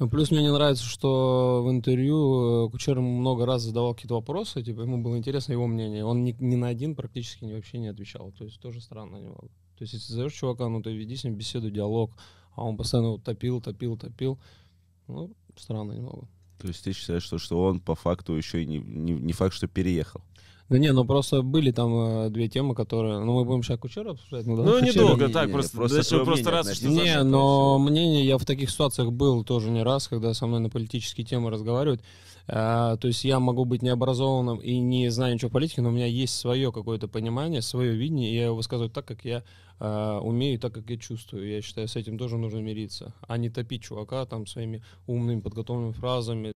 Ну, плюс мне не нравится, что в интервью э, Кучер много раз задавал какие-то вопросы, типа ему было интересно его мнение. Он ни, ни на один практически ни вообще не отвечал. То есть тоже странно немного. То есть если зовешь чувака, ну то веди с ним беседу, диалог, а он постоянно вот топил, топил, топил. Ну, странно немного. То есть ты считаешь, что, что он по факту еще и не, не, не факт, что переехал? Да не, ну просто были там э, две темы, которые... Ну мы будем сейчас Кучера обсуждать. Ну, давай ну недолго, так, не, просто, просто дальше просто раз, что Не, Саша но мнение, я в таких ситуациях был тоже не раз, когда со мной на политические темы разговаривают. А, то есть я могу быть необразованным и не знаю ничего о политике, но у меня есть свое какое-то понимание, свое видение, и я его высказываю так, как я а, умею, так, как я чувствую. Я считаю, с этим тоже нужно мириться, а не топить чувака там своими умными подготовленными фразами.